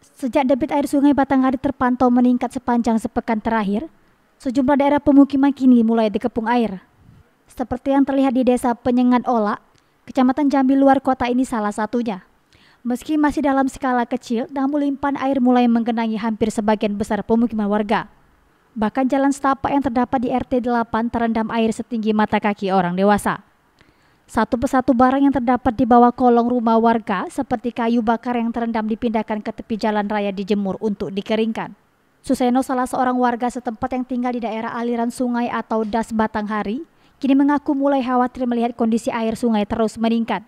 Sejak debit air sungai Batanghari terpantau meningkat sepanjang sepekan terakhir, sejumlah daerah pemukiman kini mulai dikepung air. Seperti yang terlihat di desa Penyengan Ola, kecamatan Jambi luar kota ini salah satunya. Meski masih dalam skala kecil, namun limpahan air mulai menggenangi hampir sebagian besar pemukiman warga. Bahkan jalan setapak yang terdapat di RT 8 terendam air setinggi mata kaki orang dewasa. Satu persatu barang yang terdapat di bawah kolong rumah warga seperti kayu bakar yang terendam dipindahkan ke tepi jalan raya dijemur untuk dikeringkan. Suseno salah seorang warga setempat yang tinggal di daerah aliran sungai atau das Batanghari, kini mengaku mulai khawatir melihat kondisi air sungai terus meningkat.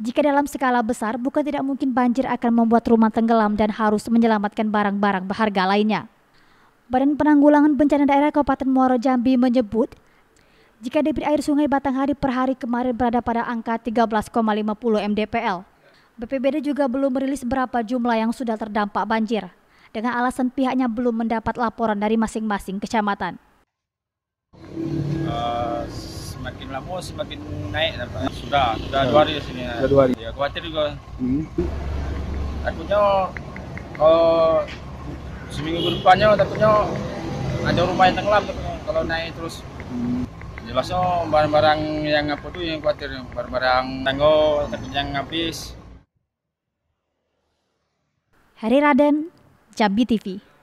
Jika dalam skala besar, bukan tidak mungkin banjir akan membuat rumah tenggelam dan harus menyelamatkan barang-barang berharga lainnya. Badan Penanggulangan Bencana Daerah Kabupaten Muaro Jambi menyebut jika debit air sungai Batanghari per hari kemarin berada pada angka 13,50 mdpl. BPBD juga belum merilis berapa jumlah yang sudah terdampak banjir, dengan alasan pihaknya belum mendapat laporan dari masing-masing kecamatan. Uh, semakin lama semakin naik sudah sudah dua hari di sini sudah dua hari ya khawatir juga hmm. takutnya eh, seminggu depannya takutnya ada rumah yang tenggelam takutnya kalau naik terus hmm jelasnya oh, barang-barang yang apa tuh yang khawatir barang-barang tanggo yang habis Hari Raden, Jambi TV.